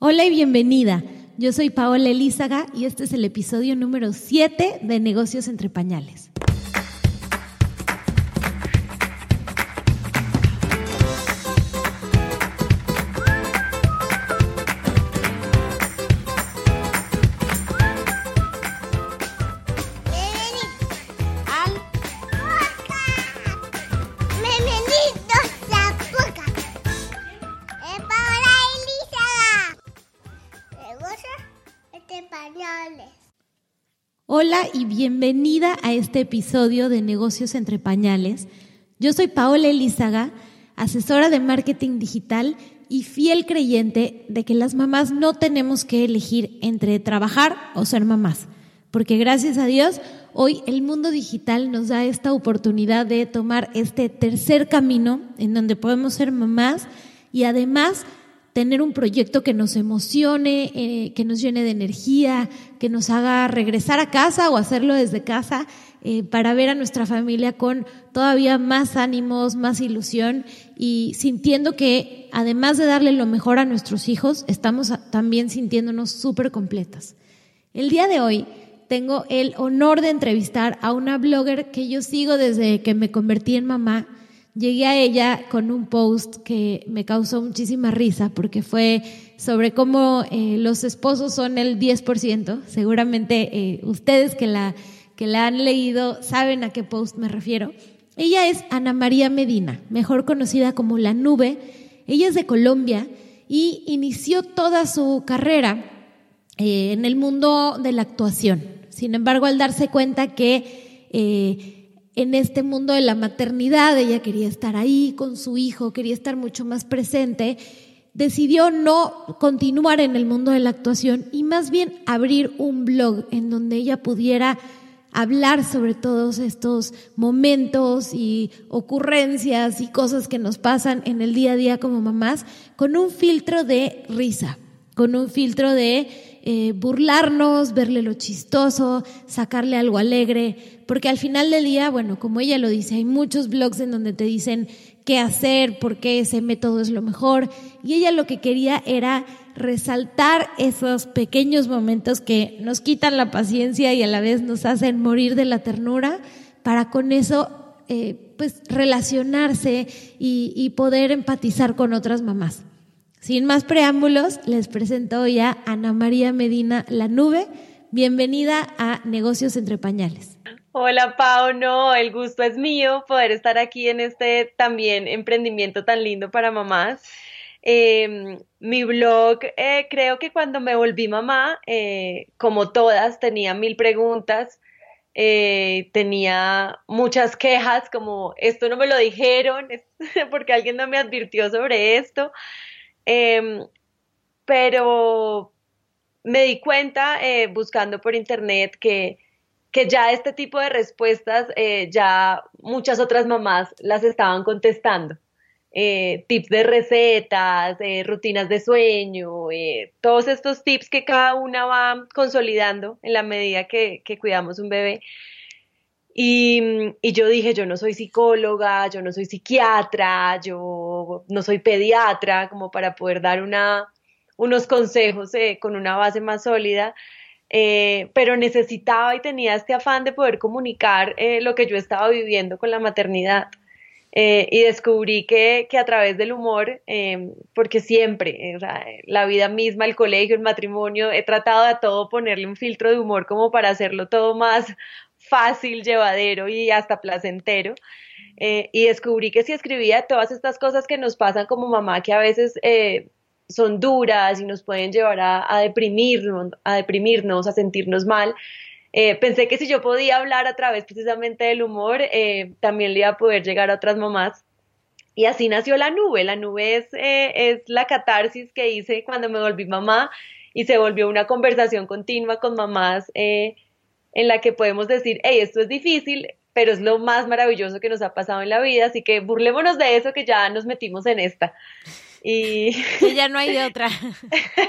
Hola y bienvenida. Yo soy Paola Elízaga y este es el episodio número 7 de Negocios entre Pañales. Bienvenida a este episodio de Negocios entre Pañales. Yo soy Paola Elizaga, asesora de marketing digital y fiel creyente de que las mamás no tenemos que elegir entre trabajar o ser mamás, porque gracias a Dios hoy el mundo digital nos da esta oportunidad de tomar este tercer camino en donde podemos ser mamás y además tener un proyecto que nos emocione, eh, que nos llene de energía, que nos haga regresar a casa o hacerlo desde casa eh, para ver a nuestra familia con todavía más ánimos, más ilusión y sintiendo que además de darle lo mejor a nuestros hijos, estamos también sintiéndonos súper completas. El día de hoy tengo el honor de entrevistar a una blogger que yo sigo desde que me convertí en mamá llegué a ella con un post que me causó muchísima risa porque fue sobre cómo eh, los esposos son el 10%. Seguramente eh, ustedes que la, que la han leído saben a qué post me refiero. Ella es Ana María Medina, mejor conocida como La Nube. Ella es de Colombia y inició toda su carrera eh, en el mundo de la actuación. Sin embargo, al darse cuenta que en este mundo de la maternidad, ella quería estar ahí con su hijo, quería estar mucho más presente, decidió no continuar en el mundo de la actuación y más bien abrir un blog en donde ella pudiera hablar sobre todos estos momentos y ocurrencias y cosas que nos pasan en el día a día como mamás con un filtro de risa, con un filtro de eh, burlarnos, verle lo chistoso, sacarle algo alegre, porque al final del día, bueno, como ella lo dice, hay muchos blogs en donde te dicen qué hacer, por qué ese método es lo mejor, y ella lo que quería era resaltar esos pequeños momentos que nos quitan la paciencia y a la vez nos hacen morir de la ternura, para con eso eh, pues relacionarse y, y poder empatizar con otras mamás. Sin más preámbulos, les presento ya a Ana María Medina La Nube. Bienvenida a Negocios entre Pañales. Hola Pau, no, el gusto es mío poder estar aquí en este también emprendimiento tan lindo para mamás. Em, mi blog, eh, creo que cuando me volví mamá, eh, como todas, tenía mil preguntas, eh, tenía muchas quejas como esto no me lo dijeron, porque alguien no me advirtió sobre esto. Eh, pero me di cuenta eh, buscando por internet que, que, ya este tipo de respuestas eh, ya muchas otras mamás las estaban contestando. Eh, tips de recetas, eh, rutinas de sueño, eh, todos estos tips que cada una va consolidando en la medida que cuidamos un bebé. Y, yo dije, yo no soy psicóloga, yo no soy psiquiatra, yo no soy pediatra, como para poder dar una, unos consejos eh, con una base más sólida, eh, pero necesitaba y tenía este afán de poder comunicar eh, lo que yo estaba viviendo con la maternidad. y descubrí que, a través del humor, em, porque siempre, la vida misma, el colegio, el matrimonio, he tratado de a todo ponerle un filtro de humor como para hacerlo todo más fácil, llevadero y hasta placentero. Eh, y descubrí que si escribía todas estas cosas que nos pasan como mamá, que a veces eh, son duras y nos pueden llevar a, deprimirnos, a deprimirnos, a sentirnos mal, eh, pensé que si yo podía hablar a través precisamente del humor, también le iba a poder llegar a otras mamás. Y así nació la nube. La nube es, la catarsis que hice cuando me volví mamá y se volvió una conversación continua con mamás eh, en la que podemos decir, hey, esto es difícil, pero es lo más maravilloso que nos ha pasado en la vida, así que burlémonos de eso que ya nos metimos en esta. Y ya no hay de otra.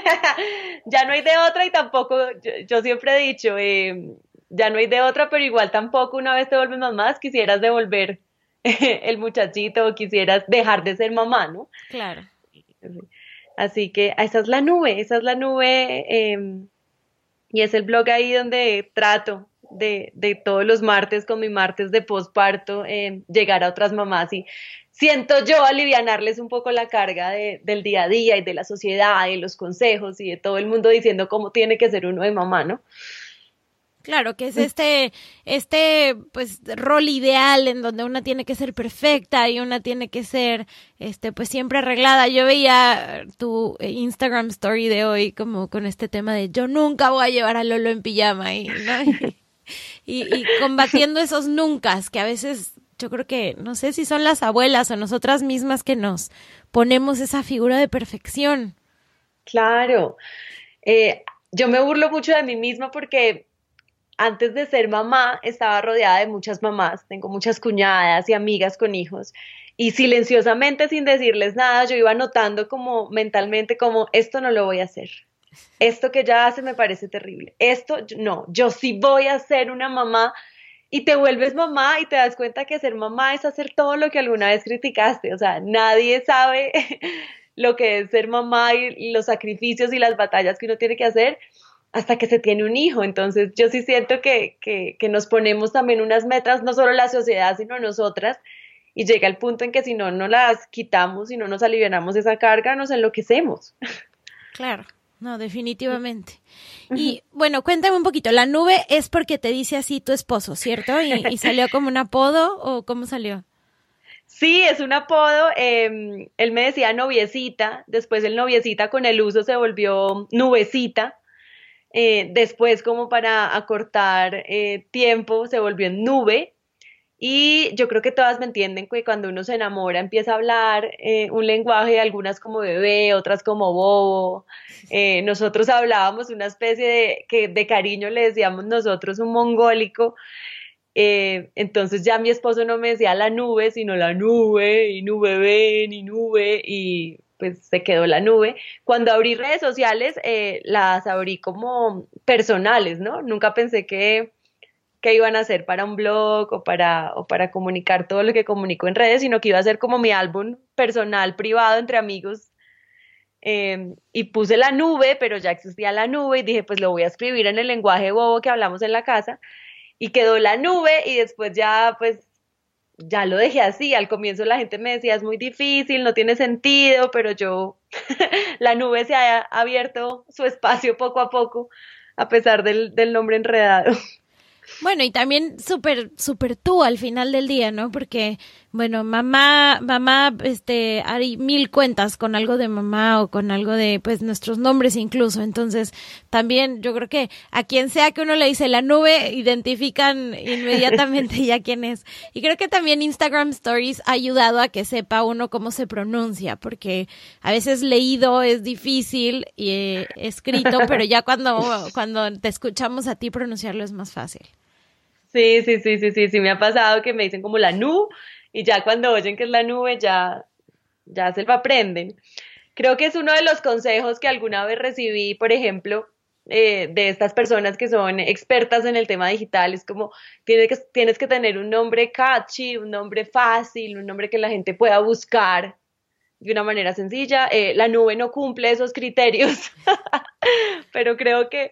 ya no hay de otra y tampoco, yo, siempre he dicho, eh, ya no hay de otra, pero igual tampoco una vez te vuelves mamá, quisieras devolver el muchachito o quisieras dejar de ser mamá, ¿no? Claro. Así que esa es la nube, esa es la nube em, y es el blog ahí donde trato de, de todos los martes con mi martes de posparto em, llegar a otras mamás y siento yo alivianarles un poco la carga del día a día y de la sociedad y de los consejos y de todo el mundo diciendo cómo tiene que ser uno de mamá, ¿no? Claro, que es mm. este, este, pues, rol ideal en donde una tiene que ser perfecta y una tiene que ser, este, pues, siempre arreglada. Yo veía tu eh, Instagram story de hoy como con este tema de yo nunca voy a llevar a Lolo en pijama y, combatiendo esos nunca que a veces yo creo que, no sé si son las abuelas o nosotras mismas que nos ponemos esa figura de perfección. Claro. Eh, yo me burlo mucho de mí misma porque antes de ser mamá estaba rodeada de muchas mamás, tengo muchas cuñadas y amigas con hijos. Y silenciosamente, sin decirles nada, yo iba notando como mentalmente como esto no lo voy a hacer. Esto que ya hace me parece terrible. Esto no, yo sí voy a ser una mamá y te vuelves mamá y te das cuenta que ser mamá es hacer todo lo que alguna vez criticaste. O sea, nadie sabe lo que es ser mamá y los sacrificios y las batallas que uno tiene que hacer hasta que se tiene un hijo. Entonces yo sí siento que, que, nos ponemos también unas metas, no solo la sociedad, sino nosotras, y llega el punto en que si no, no las quitamos, si no nos alivianamos esa carga, nos enloquecemos. Claro, no, definitivamente. Y bueno, cuéntame un poquito, la nube es porque te dice así tu esposo, ¿cierto? ¿Y, salió como un apodo o cómo salió? Sí, es un apodo. Em, él me decía noviecita, después el noviecita con el uso se volvió nubecita. Eh, después, como para acortar eh, tiempo, se volvió en nube. Y yo creo que todas me entienden que cuando uno se enamora empieza a hablar eh, un lenguaje, algunas como bebé, otras como bobo. nosotros hablábamos una especie de, que de cariño le decíamos nosotros un mongólico. entonces ya mi esposo no me decía la nube, sino la nube, y nube ven, y nube, y pues se quedó la nube. Cuando abrí redes sociales, eh, las abrí como personales, ¿no? Nunca pensé que, iban a ser para un blog o para, para comunicar todo lo que comunico en redes, sino que iba a ser como mi álbum personal, privado, entre amigos. Em, y puse la nube, pero ya existía la nube y dije, pues lo voy a escribir en el lenguaje bobo que hablamos en la casa. Y quedó la nube y después ya, pues ya lo dejé así. Al comienzo la gente me decía, es muy difícil, no tiene sentido, pero yo, la nube se ha abierto su espacio poco a poco, a pesar del, del nombre enredado. Bueno, y también super súper tú al final del día, ¿no? Porque bueno, mamá, mamá, este, hay mil cuentas con algo de mamá o con algo de, pues, nuestros nombres incluso. Entonces, también yo creo que a quien sea que uno le dice la nube, identifican inmediatamente ya quién es. Y creo que también Instagram Stories ha ayudado a que sepa uno cómo se pronuncia, porque a veces leído es difícil y eh, escrito, pero ya cuando, cuando te escuchamos a ti pronunciarlo es más fácil. Sí, sí, sí, sí, sí, sí, me ha pasado que me dicen como la nu y ya cuando oyen que es la nube ya, ya se lo aprenden. Creo que es uno de los consejos que alguna vez recibí, por ejemplo, eh, de estas personas que son expertas en el tema digital. Es como tienes que, tienes que tener un nombre catchy, un nombre fácil, un nombre que la gente pueda buscar de una manera sencilla. Eh, la nube no cumple esos criterios, pero creo que,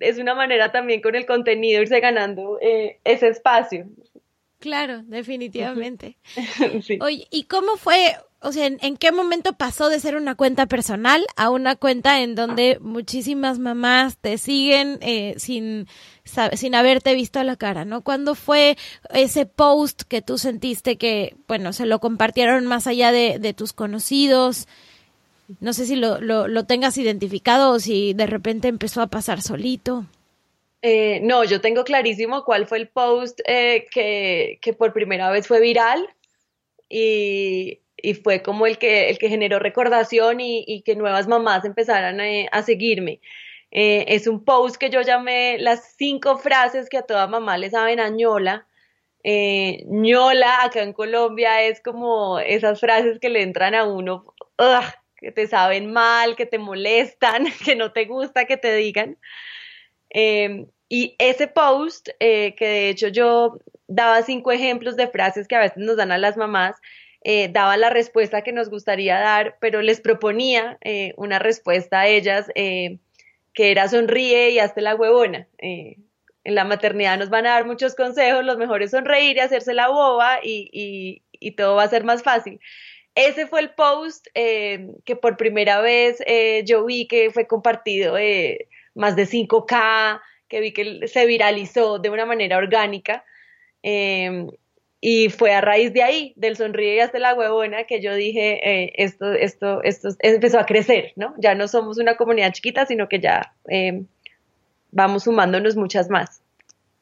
es una manera también con el contenido irse ganando eh, ese espacio. Claro, definitivamente. Oye, ¿y cómo fue? O sea, ¿en, qué momento pasó de ser una cuenta personal a una cuenta en donde muchísimas mamás te siguen eh, sin, sin haberte visto a la cara, ¿no? ¿Cuándo fue ese post que tú sentiste que, bueno, se lo compartieron más allá de, de tus conocidos? No sé si lo, lo, lo tengas identificado o si de repente empezó a pasar solito. Eh, no, yo tengo clarísimo cuál fue el post eh, que, por primera vez fue viral y, fue como el que, generó recordación y, que nuevas mamás empezaran eh, a, seguirme. es un post que yo llamé las cinco frases que a toda mamá le saben a ñola. ñola acá en Colombia es como esas frases que le entran a uno, que te saben mal, que te molestan, que no te gusta que te digan. Em, y ese post, eh, que de hecho yo daba cinco ejemplos de frases que a veces nos dan a las mamás, eh, daba la respuesta que nos gustaría dar, pero les proponía eh, una respuesta a ellas que era sonríe y hazte la huevona. en la maternidad nos van a dar muchos consejos, los mejores sonreír y hacerse la boba y, y todo va a ser más fácil. Ese fue el post que por primera vez yo vi que fue compartido más de 5K, que vi que se viralizó de una manera orgánica. Em, y fue a raíz de ahí, del sonríe y hasta la huevona, que yo dije, eh, esto, esto, esto empezó a crecer, ¿no? Ya no somos una comunidad chiquita, sino que ya em, vamos sumándonos muchas más.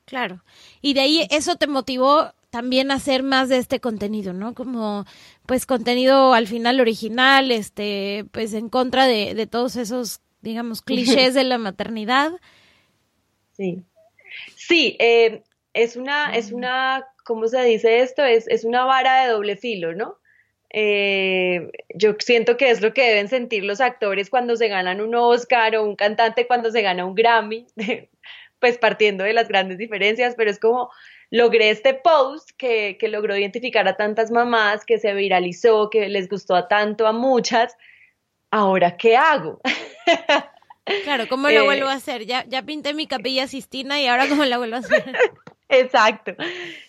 Claro. Y de ahí eso te motivó también a hacer más de este contenido, ¿no? Como, pues, contenido al final original, este, pues, en contra de, de todos esos digamos, clichés de la maternidad. Sí. Sí, eh, es una, ah. es una, ¿cómo se dice esto? Es, una vara de doble filo, ¿no? Eh, yo siento que es lo que deben sentir los actores cuando se ganan un Oscar o un cantante cuando se gana un Grammy, pues partiendo de las grandes diferencias, pero es como logré este post que, que logró identificar a tantas mamás, que se viralizó, que les gustó a tanto a muchas, ahora qué hago? Claro, ¿cómo lo eh, vuelvo a hacer? Ya, ya pinté mi capilla Sistina y ahora ¿cómo la vuelvo a hacer? Exacto.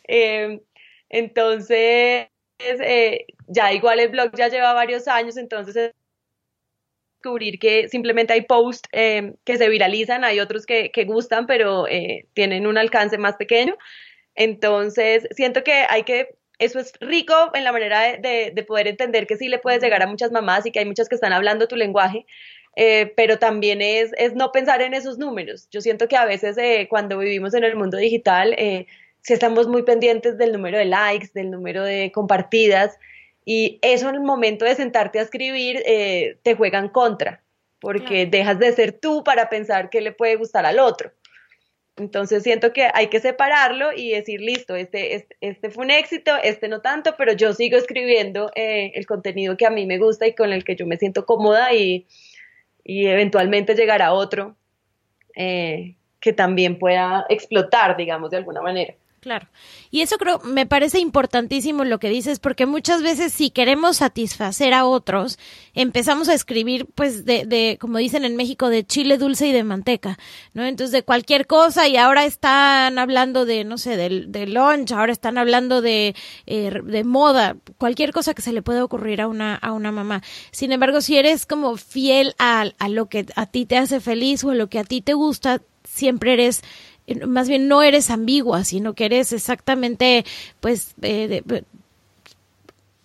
Eh, entonces, eh, ya igual el blog ya lleva varios años, entonces descubrir que simplemente hay posts eh, que se viralizan, hay otros que, que gustan, pero tienen un alcance más pequeño. Entonces, siento que hay que eso es rico en la manera de, de, de, poder entender que sí le puedes llegar a muchas mamás y que hay muchas que están hablando tu lenguaje, eh, pero también es, no pensar en esos números. Yo siento que a veces eh, cuando vivimos en el mundo digital, eh, si estamos muy pendientes del número de likes, del número de compartidas, y eso en el momento de sentarte a escribir te juegan contra, porque dejas de ser tú para pensar qué le puede gustar al otro. Entonces siento que hay que separarlo y decir, listo, este, este, este fue un éxito, este no tanto, pero yo sigo escribiendo el contenido que a mí me gusta y con el que yo me siento cómoda y, y eventualmente llegará otro eh, que también pueda explotar, digamos, de alguna manera. Claro. Y eso creo, me parece importantísimo lo que dices, porque muchas veces si queremos satisfacer a otros, empezamos a escribir, pues, de, de, como dicen en México, de chile dulce y de manteca, ¿no? Entonces, de cualquier cosa, y ahora están hablando de, no sé, del de lunch, ahora están hablando de, eh, de moda, cualquier cosa que se le pueda ocurrir a una, a una mamá. Sin embargo, si eres como fiel a, a lo que a ti te hace feliz o a lo que a ti te gusta, siempre eres más bien no eres ambigua, sino que eres exactamente, pues, eh,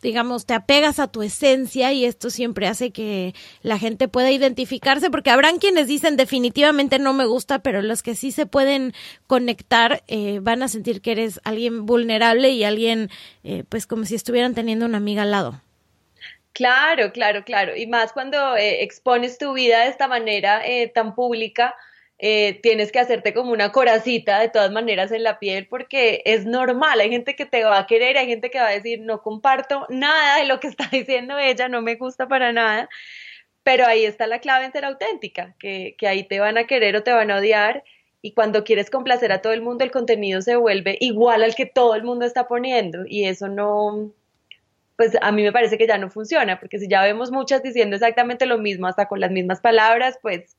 digamos, te apegas a tu esencia y esto siempre hace que la gente pueda identificarse, porque habrán quienes dicen definitivamente no me gusta, pero los que sí se pueden conectar eh, van a sentir que eres alguien vulnerable y alguien, eh, pues, como si estuvieran teniendo una amiga al lado. Claro, claro, claro. Y más cuando eh, expones tu vida de esta manera eh, tan pública, eh, tienes que hacerte como una coracita de todas maneras en la piel porque es normal, hay gente que te va a querer, hay gente que va a decir no comparto nada de lo que está diciendo ella, no me gusta para nada, pero ahí está la clave en ser auténtica, que, que ahí te van a querer o te van a odiar y cuando quieres complacer a todo el mundo el contenido se vuelve igual al que todo el mundo está poniendo y eso no, pues a mí me parece que ya no funciona, porque si ya vemos muchas diciendo exactamente lo mismo, hasta con las mismas palabras, pues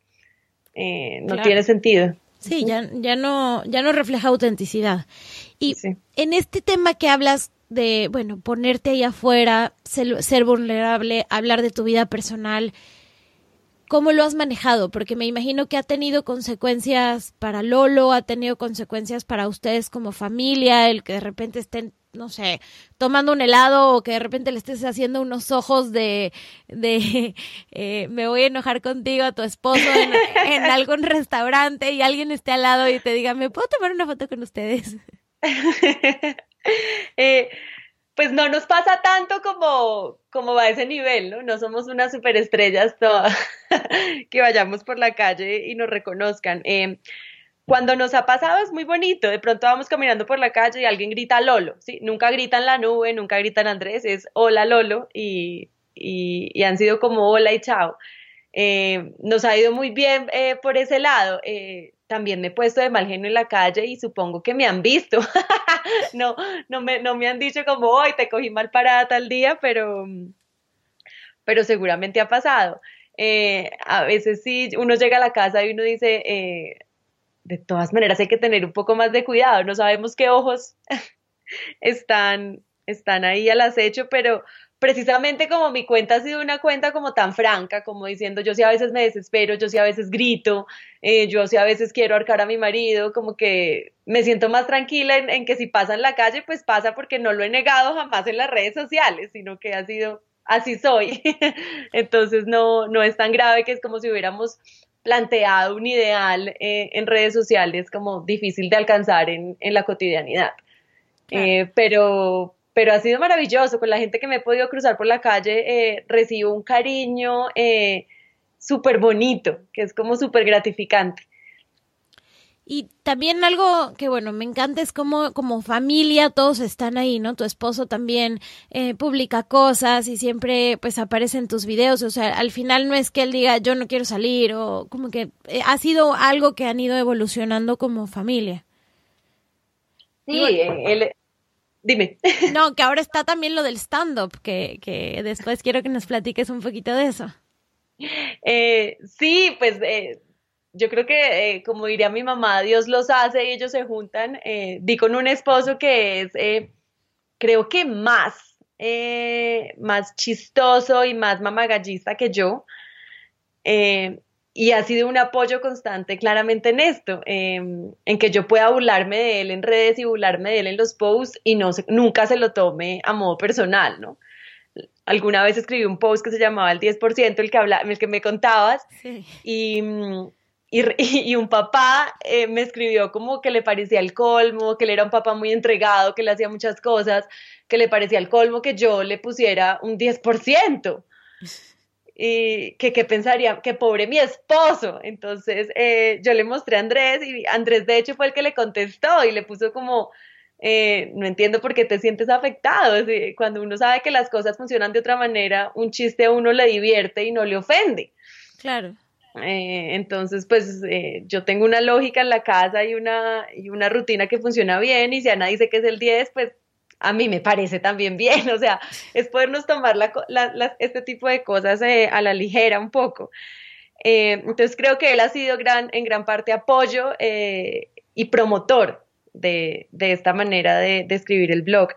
eh, no tiene sentido. Sí, ya, ya, no, ya no refleja autenticidad. Y en este tema que hablas de, bueno, ponerte ahí afuera, ser, ser, vulnerable, hablar de tu vida personal, ¿cómo lo has manejado? Porque me imagino que ha tenido consecuencias para Lolo, ha tenido consecuencias para ustedes como familia, el que de repente estén no sé, tomando un helado o que de repente le estés haciendo unos ojos de, de eh, me voy a enojar contigo a tu esposo en, algún restaurante y alguien esté al lado y te diga, ¿me puedo tomar una foto con ustedes? Eh, pues no nos pasa tanto como, como a ese nivel, ¿no? No somos unas superestrellas todas que vayamos por la calle y nos reconozcan. Eh, cuando nos ha pasado es muy bonito, de pronto vamos caminando por la calle y alguien grita Lolo, ¿sí? Nunca gritan la nube, nunca gritan Andrés, es hola Lolo y, han sido como hola y chao. Eh, nos ha ido muy bien eh, por ese lado. Eh, también me he puesto de mal genio en la calle y supongo que me han visto. no, no me, no me han dicho como, hoy te cogí mal parada tal día, pero, pero seguramente ha pasado. a veces sí, uno llega a la casa y uno dice, de todas maneras hay que tener un poco más de cuidado, no sabemos qué ojos están, están ahí al acecho, pero precisamente como mi cuenta ha sido una cuenta como tan franca, como diciendo yo sí a veces me desespero, yo sí a veces grito, eh, yo sí a veces quiero arcar a mi marido, como que me siento más tranquila en, en que si pasa en la calle, pues pasa porque no lo he negado jamás en las redes sociales, sino que ha sido así soy. Entonces no, no es tan grave que es como si hubiéramos planteado un ideal eh, en redes sociales como difícil de alcanzar en, la cotidianidad. Eh, pero, ha sido maravilloso. Con la gente que me he podido cruzar por la calle, eh, recibo un cariño súper bonito, que es como súper gratificante. Y también algo que, bueno, me encanta es cómo como familia todos están ahí, ¿no? Tu esposo también eh, publica cosas y siempre pues aparece en tus videos, o sea, al final no es que él diga yo no quiero salir o como que eh, ha sido algo que han ido evolucionando como familia. Sí, eh, él... Dime. No, que ahora está también lo del stand-up, que, que después quiero que nos platiques un poquito de eso. Eh, sí, pues eh, yo creo que, eh, como diría mi mamá, Dios los hace y ellos se juntan. Vi eh, con un esposo que es, eh, creo que más, más chistoso y más mamagallista que yo. y ha sido un apoyo constante claramente en esto, em, en que yo pueda burlarme de él en redes y burlarme de él en los posts y no nunca se lo tome a modo personal, ¿no? Alguna vez escribí un post que se llamaba el 10%, el que, habla, el que me contabas, y, mm, Y, un papá eh, me escribió como que le parecía el colmo, que él era un papá muy entregado, que le hacía muchas cosas, que le parecía el colmo que yo le pusiera un 10%. Y que, que pensaría, que pobre mi esposo. Entonces eh, yo le mostré a Andrés y Andrés de hecho fue el que le contestó y le puso como, eh, no entiendo por qué te sientes afectado. Cuando uno sabe que las cosas funcionan de otra manera, un chiste a uno le divierte y no le ofende. Claro. Eh, entonces, pues eh, yo tengo una lógica en la casa y una, y una rutina que funciona bien y si Ana dice que es el 10, pues a mí me parece también bien, o sea, es podernos tomar la, este tipo de cosas eh, a la ligera un poco. entonces creo que él ha sido gran, en gran parte apoyo y promotor de, esta manera de, de, escribir el blog.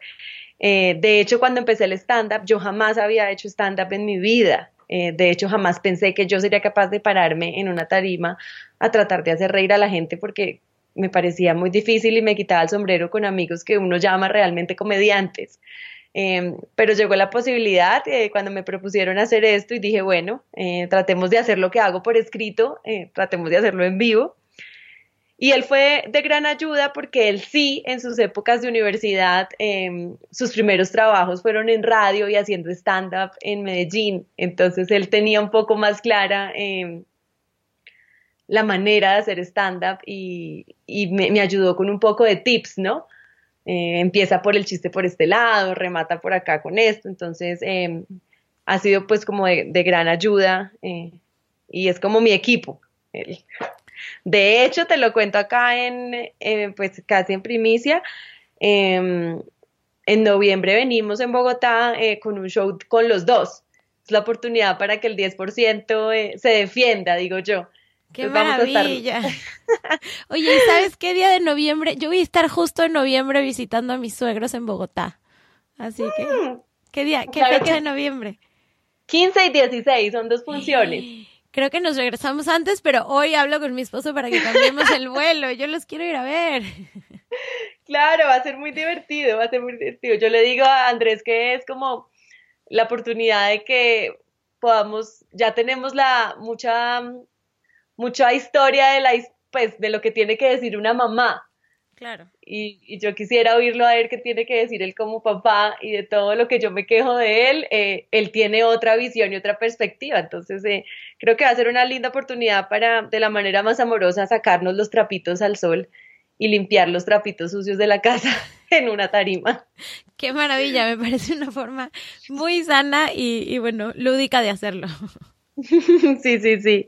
de hecho, cuando empecé el stand-up, yo jamás había hecho stand-up en mi vida. Eh, de hecho, jamás pensé que yo sería capaz de pararme en una tarima a tratar de hacer reír a la gente porque me parecía muy difícil y me quitaba el sombrero con amigos que uno llama realmente comediantes. Em, pero llegó la posibilidad eh, cuando me propusieron hacer esto y dije, bueno, eh, tratemos de hacer lo que hago por escrito, tratemos de hacerlo en vivo. Y él fue de gran ayuda porque él sí, en sus épocas de universidad, em, sus primeros trabajos fueron en radio y haciendo stand-up en Medellín. Entonces él tenía un poco más clara em, la manera de hacer stand-up y, me, ayudó con un poco de tips, ¿no? Eh, empieza por el chiste por este lado, remata por acá con esto. Entonces em, ha sido pues como de, gran ayuda eh, y es como mi equipo. De hecho, te lo cuento acá en, eh, pues casi en primicia. Em, en noviembre venimos en Bogotá eh, con un show con los dos. Es la oportunidad para que el 10% eh, se defienda, digo yo. ¡Qué maravilla! Oye, ¿sabes qué día de noviembre? Yo voy a estar justo en noviembre visitando a mis suegros en Bogotá. Así que, mm. ¿qué día? ¿Qué fecha de noviembre? 15 y 16 son dos funciones creo que nos regresamos antes, pero hoy hablo con mi esposo para que cambiemos el vuelo. Yo los quiero ir a ver. Claro, va a ser muy divertido, va a ser muy divertido. Yo le digo a Andrés que es como la oportunidad de que podamos, ya tenemos la mucha, mucha historia de la, pues, de lo que tiene que decir una mamá, Claro. Y, yo quisiera oírlo a ver qué tiene que decir él como papá y de todo lo que yo me quejo de él, eh, él tiene otra visión y otra perspectiva. Entonces, eh, creo que va a ser una linda oportunidad para, de la manera más amorosa, sacarnos los trapitos al sol y limpiar los trapitos sucios de la casa en una tarima. Qué maravilla, me parece una forma muy sana y, bueno, lúdica de hacerlo. sí, sí, sí.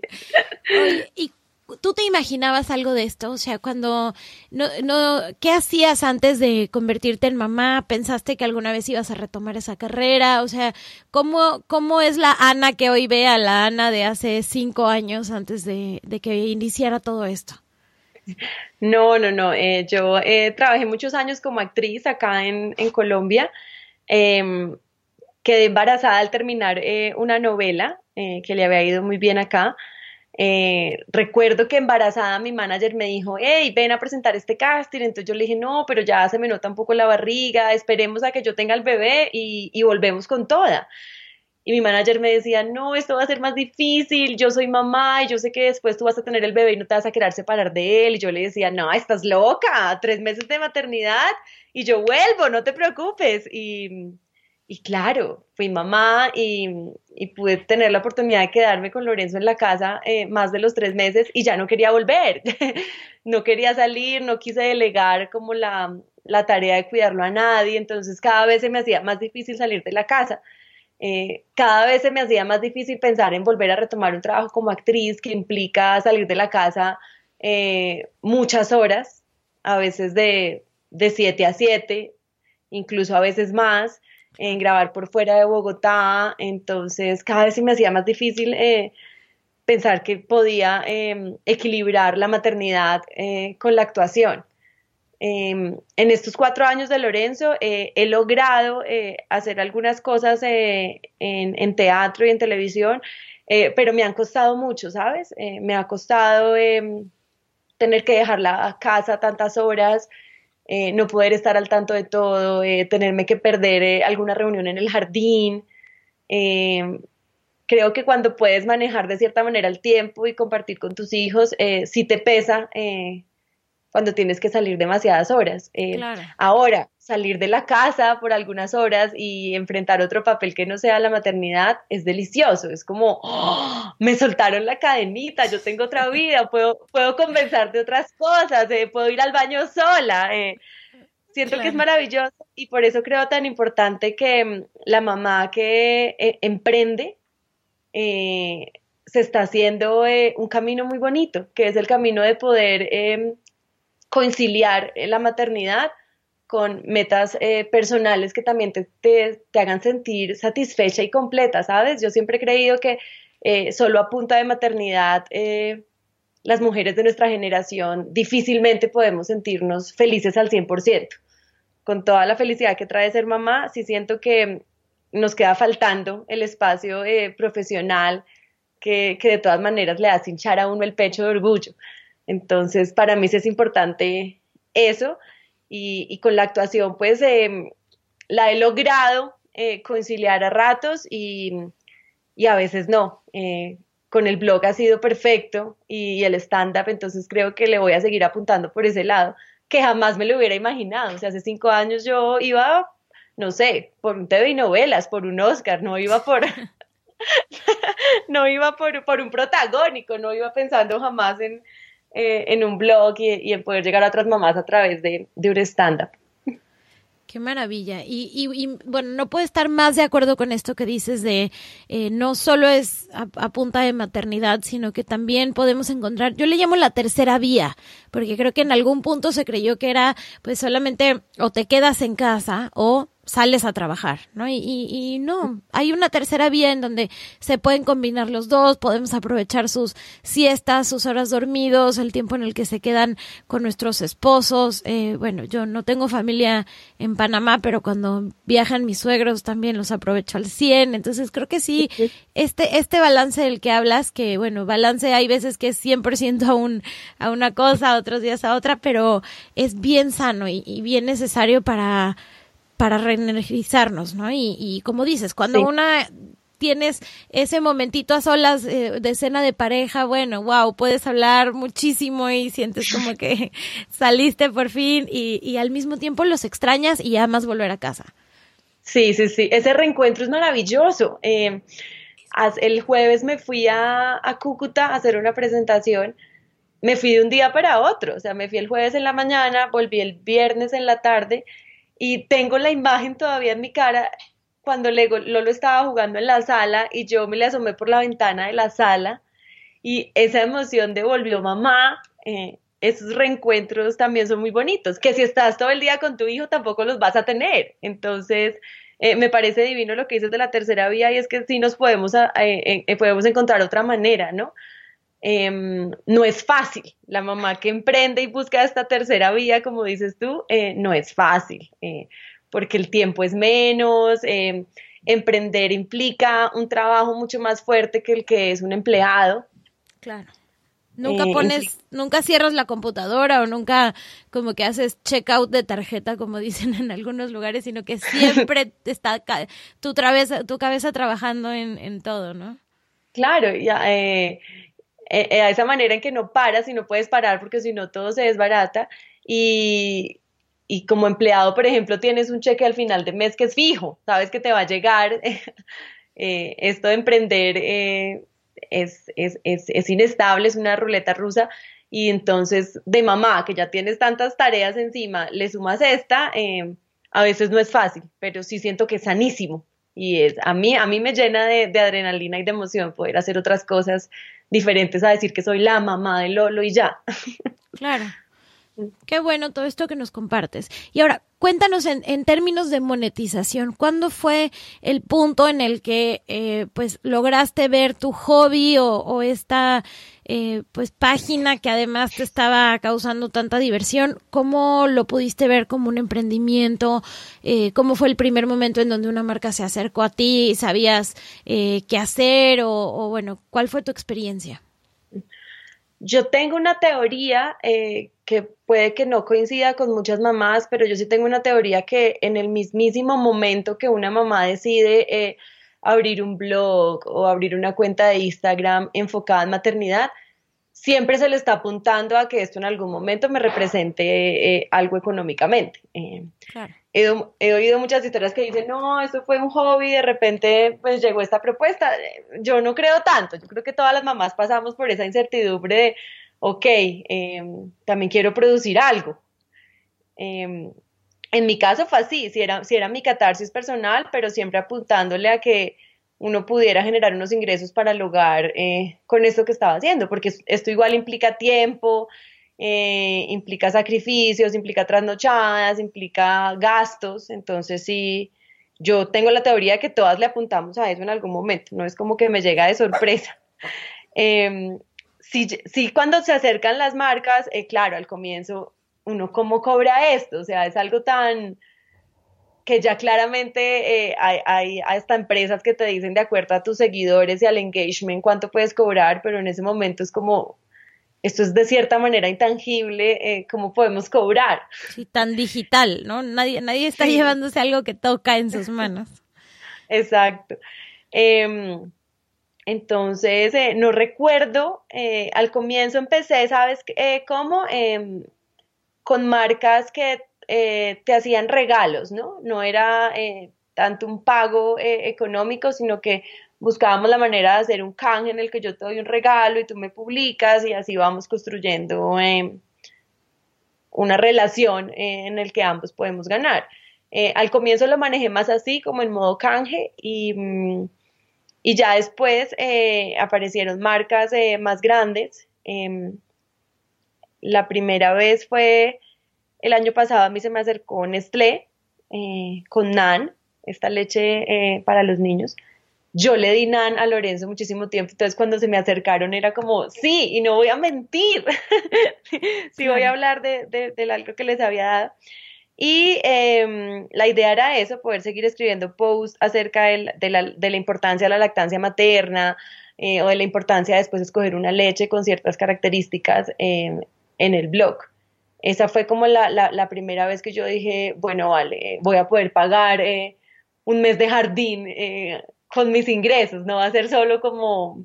¿y ¿Tú te imaginabas algo de esto? O sea, cuando no, no, ¿qué hacías antes de convertirte en mamá? ¿Pensaste que alguna vez ibas a retomar esa carrera? O sea, ¿cómo, cómo es la Ana que hoy ve a la Ana de hace cinco años antes de, de que iniciara todo esto? No, no, no. Eh, yo eh, trabajé muchos años como actriz acá en, en Colombia. Eh, quedé embarazada al terminar eh, una novela que le había ido muy bien acá. Eh, recuerdo que embarazada mi manager me dijo, hey, ven a presentar este casting. Entonces yo le dije, no, pero ya se me nota un poco la barriga, esperemos a que yo tenga el bebé y, y volvemos con toda. Y mi manager me decía, no, esto va a ser más difícil, yo soy mamá y yo sé que después tú vas a tener el bebé y no te vas a querer separar de él. Y yo le decía, no, estás loca, tres meses de maternidad y yo vuelvo, no te preocupes. Y y claro, fui mamá y, pude tener la oportunidad de quedarme con Lorenzo en la casa eh, más de los tres meses y ya no quería volver, no quería salir, no quise delegar como la, la, tarea de cuidarlo a nadie, entonces cada vez se me hacía más difícil salir de la casa, eh, cada vez se me hacía más difícil pensar en volver a retomar un trabajo como actriz que implica salir de la casa eh, muchas horas, a veces de, de 7 a siete, incluso a veces más en grabar por fuera de Bogotá, entonces cada vez me hacía más difícil eh, pensar que podía em, equilibrar la maternidad eh, con la actuación. Em, en estos cuatro años de Lorenzo eh, he logrado hacer algunas cosas en, en, teatro y en televisión, pero me han costado mucho, ¿sabes? me ha costado em, tener que dejar la casa tantas horas, eh, no poder estar al tanto de todo, eh, tenerme que perder eh, alguna reunión en el jardín. creo que cuando puedes manejar de cierta manera el tiempo y compartir con tus hijos, sí te pesa cuando tienes que salir demasiadas horas. Claro. Ahora, salir de la casa por algunas horas y enfrentar otro papel que no sea la maternidad es delicioso. Es como, ¡oh! me soltaron la cadenita, yo tengo otra vida, puedo, puedo conversar de otras cosas, eh, puedo ir al baño sola. Eh. Siento que es maravilloso y por eso creo tan importante que mm, la mamá que eh, emprende se está haciendo un camino muy bonito, que es el camino de poder em, conciliar la maternidad con metas eh, personales que también te, hagan sentir satisfecha y completa, ¿sabes? Yo siempre he creído que eh, solo a punta de maternidad eh, las mujeres de nuestra generación difícilmente podemos sentirnos felices al 100%. Con toda la felicidad que trae ser mamá, sí siento que nos queda faltando el espacio profesional que, que de todas maneras le hace hinchar a uno el pecho de orgullo. Entonces, para mí sí es importante eso y, con la actuación pues la he logrado eh, conciliar a ratos y, y a veces no. Eh, con el blog ha sido perfecto y, el stand-up, entonces creo que le voy a seguir apuntando por ese lado, que jamás me lo hubiera imaginado. O sea, hace cinco años yo iba, no sé, por un TV y novelas, por un Oscar, no iba por... no iba por, por un protagónico, no iba pensando jamás en, eh, en un blog y, en poder llegar a otras mamás a través de, de un stand-up. Qué maravilla. Y, y, bueno, no puedo estar más de acuerdo con esto que dices de eh, no solo es a, punta de maternidad, sino que también podemos encontrar, yo le llamo la tercera vía, porque creo que en algún punto se creyó que era pues solamente o te quedas en casa o sales a trabajar, ¿no? Y, y, y, no, hay una tercera vía en donde se pueden combinar los dos, podemos aprovechar sus siestas, sus horas dormidos, el tiempo en el que se quedan con nuestros esposos. Eh, bueno, yo no tengo familia en Panamá, pero cuando viajan mis suegros también los aprovecho al 100. Entonces creo que sí, este, este balance del que hablas, que bueno, balance hay veces que es 100% a, un, a una cosa, otros días a otra, pero es bien sano y bien necesario para para reenergizarnos, ¿no? Y, y como dices, cuando una tienes ese momentito a solas eh, de cena de pareja, bueno, wow, puedes hablar muchísimo y sientes como que saliste por fin y, al mismo tiempo los extrañas y amas volver a casa. Sí, sí, sí, ese reencuentro es maravilloso. Em, el jueves me fui a, a Cúcuta a hacer una presentación me fui de un día para otro, o sea, me fui el jueves en la mañana, volví el viernes en la tarde y tengo la imagen todavía en mi cara cuando Lolo estaba jugando en la sala y yo me le asomé por la ventana de la sala y esa emoción de volvió mamá, eh, esos reencuentros también son muy bonitos, que si estás todo el día con tu hijo tampoco los vas a tener. Entonces, eh, me parece divino lo que dices de la tercera vía y es que sí nos podemos, eh, eh, podemos encontrar otra manera, ¿no? Em, no es fácil. La mamá que emprende y busca esta tercera vía, como dices tú, eh, no es fácil, eh, porque el tiempo es menos. Em, emprender implica un trabajo mucho más fuerte que el que es un empleado. Claro. Nunca eh, pones, nunca cierras la computadora o nunca como que haces checkout de tarjeta, como dicen en algunos lugares, sino que siempre está tu, cabeza, tu cabeza trabajando en, todo, ¿no? Claro, ya, eh, eh, a esa manera en que no paras y no puedes parar porque si no todo se desbarata y, y como empleado, por ejemplo, tienes un cheque al final de mes que es fijo, sabes que te va a llegar. Eh, esto de emprender es, es, es, es, inestable, es una ruleta rusa. Y entonces, de mamá, que ya tienes tantas tareas encima, le sumas esta, a veces no es fácil, pero sí siento que es sanísimo. Y es, a, mí, a mí me llena de adrenalina y de emoción poder hacer otras cosas diferentes a decir que soy la mamá de Lolo y ya. Claro. Qué bueno todo esto que nos compartes. Y ahora, cuéntanos en, en términos de monetización, ¿cuándo fue el punto en el que eh, pues lograste ver tu hobby o, o esta eh, pues página que además te estaba causando tanta diversión, ¿cómo lo pudiste ver como un emprendimiento? Eh, ¿Cómo fue el primer momento en donde una marca se acercó a ti? ¿Sabías eh, qué hacer? O, o, bueno, ¿cuál fue tu experiencia? Yo tengo una teoría que puede que no coincida con muchas mamás, pero yo sí tengo una teoría que en el mismísimo momento que una mamá decide abrir un blog o abrir una cuenta de Instagram enfocada en maternidad, siempre se le está apuntando a que esto en algún momento me represente eh, algo económicamente. Eh, he, oído muchas historias que dicen, no, esto fue un hobby, de repente pues llegó esta propuesta. Yo no creo tanto, yo creo que todas las mamás pasamos por esa incertidumbre de, ok, eh, también quiero producir algo en mi caso fue así, si era, si era mi catarsis personal, pero siempre apuntándole a que uno pudiera generar unos ingresos para el hogar eh, con esto que estaba haciendo, porque esto igual implica tiempo, eh, implica sacrificios, implica trasnochadas, implica gastos, entonces sí, yo tengo la teoría de que todas le apuntamos a eso en algún momento, no es como que me llega de sorpresa. sí, em, cuando se acercan las marcas, eh, claro, al comienzo uno cómo cobra esto, o sea, es algo tan que ya claramente eh, hay, hay, hasta empresas que te dicen de acuerdo a tus seguidores y al engagement cuánto puedes cobrar, pero en ese momento es como, esto es de cierta manera intangible, eh, cómo podemos cobrar. Sí, tan digital, ¿no? Nadie, nadie está llevándose algo que toca en sus manos. Exacto. Em, entonces, eh, no recuerdo, al comienzo empecé, ¿sabes cómo? Em, con marcas que eh, te hacían regalos, ¿no? No era eh, tanto un pago eh, económico, sino que buscábamos la manera de hacer un canje en el que yo te doy un regalo y tú me publicas y así vamos construyendo em, una relación en el que ambos podemos ganar. al comienzo lo manejé más así, como en modo canje y... Mm, ya después aparecieron marcas más grandes em, la primera vez fue el año pasado, a mí se me acercó Nestlé eh, con NAN, esta leche eh, para los niños. Yo le di NAN a Lorenzo muchísimo tiempo, entonces cuando se me acercaron era como, sí, y no voy a mentir, sí voy a hablar de, del algo que les había dado. Y em, la idea era eso, poder seguir escribiendo posts acerca de, la, importancia de la lactancia materna eh, o de la importancia de después escoger una leche con ciertas características em, en el blog. Esa fue como la, la, primera vez que yo dije, bueno, vale, voy a poder pagar eh, un mes de jardín eh, con mis ingresos, no va a ser solo como,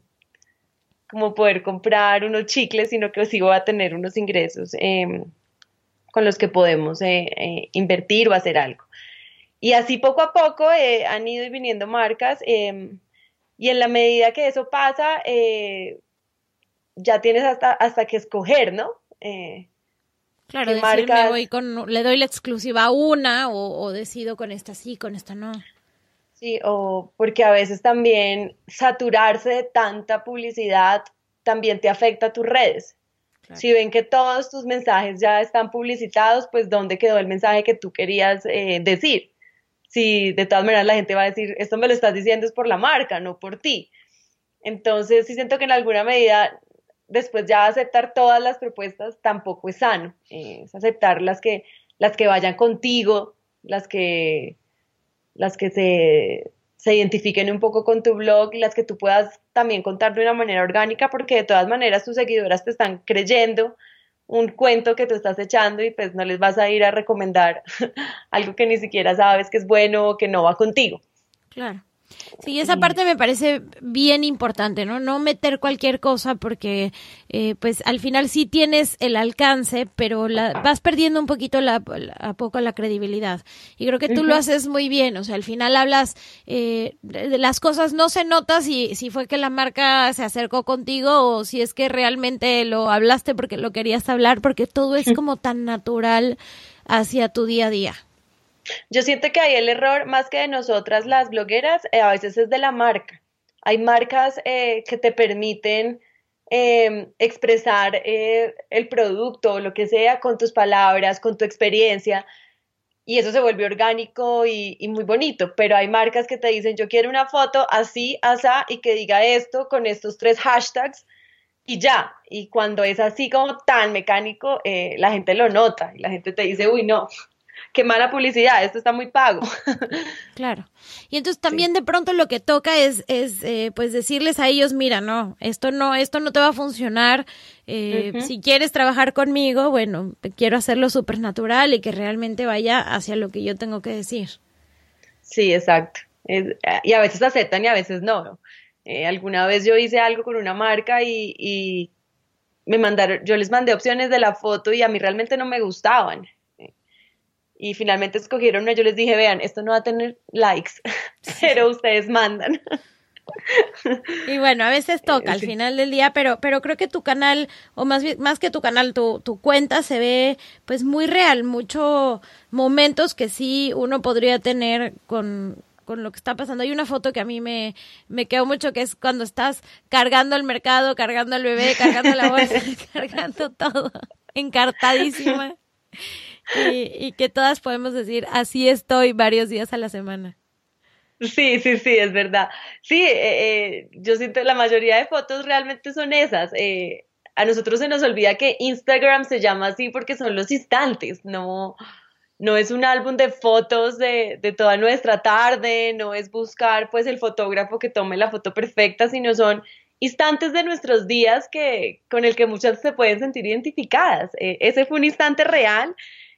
como poder comprar unos chicles, sino que sí voy a tener unos ingresos em, con los que podemos eh, invertir o hacer algo. Y así poco a poco han ido y viniendo marcas em, y en la medida que eso pasa, ya tienes hasta, hasta que escoger, ¿no? Eh, claro, decir, le doy la exclusiva a una o, decido con esta sí, con esta no. Sí, o porque a veces también saturarse de tanta publicidad también te afecta a tus redes. Si ven que todos tus mensajes ya están publicitados, pues ¿dónde quedó el mensaje que tú querías eh, decir? Si de todas maneras la gente va a decir, esto me lo estás diciendo es por la marca, no por ti. Entonces sí siento que en alguna medida después ya aceptar todas las propuestas tampoco es sano, eh, es aceptar las que, las que vayan contigo, las que, las que se, identifiquen un poco con tu blog las que tú puedas también contar de una manera orgánica, porque de todas maneras tus seguidoras te están creyendo un cuento que tú estás echando y pues no les vas a ir a recomendar algo que ni siquiera sabes que es bueno o que no va contigo. Claro. Sí, esa parte me parece bien importante, ¿no? No meter cualquier cosa porque, eh, pues, al final sí tienes el alcance, pero vas perdiendo un poquito a poco la credibilidad. Y creo que tú lo haces muy bien, o sea, al final hablas eh, de las cosas, no se nota si fue que la marca se acercó contigo o si es que realmente lo hablaste porque lo querías hablar, porque todo es como tan natural hacia tu día a día. Yo siento que hay el error más que de nosotras las blogueras, eh, a veces es de la marca. Hay marcas eh, que te permiten em, expresar eh, el producto, lo que sea, con tus palabras, con tu experiencia, y eso se vuelve orgánico y, y, muy bonito, pero hay marcas que te dicen, yo quiero una foto así, asá, y que diga esto con estos tres hashtags, y ya, y cuando es así como tan mecánico, la gente lo nota, y la gente te dice, uy, no, qué mala publicidad, esto está muy pago. Claro. Y entonces también de pronto lo que toca es, es eh, pues decirles a ellos, mira, no, esto no, esto no te va a funcionar. Eh, si quieres trabajar conmigo, bueno, quiero hacerlo súper natural y que realmente vaya hacia lo que yo tengo que decir. Sí, exacto. y a veces aceptan y a veces no. Eh, alguna vez yo hice algo con una marca y, y me mandaron, yo les mandé opciones de la foto y a mí realmente no me gustaban y finalmente escogieron una. Yo les dije, vean, esto no va a tener likes, pero ustedes mandan. Y bueno, a veces eh, toca al final del día, pero, pero creo que tu canal, o más, más que tu canal, tu, tu cuenta se ve pues muy real, muchos momentos que sí uno podría tener con, lo que está pasando. Hay una foto que a mí me, me quedó mucho, que es cuando estás cargando el mercado, cargando al bebé, cargando la bolsa, cargando todo, encartadísima y, que todas podemos decir, así estoy varios días a la semana. Sí, sí, sí, es verdad. Sí, eh, eh yo siento que la mayoría de fotos realmente son esas. Eh, a nosotros se nos olvida que Instagram se llama así porque son los instantes, no, no es un álbum de fotos de, de toda nuestra tarde, no es buscar pues el fotógrafo que tome la foto perfecta, sino son instantes de nuestros días que, con el que muchas se pueden sentir identificadas. Eh, ese fue un instante real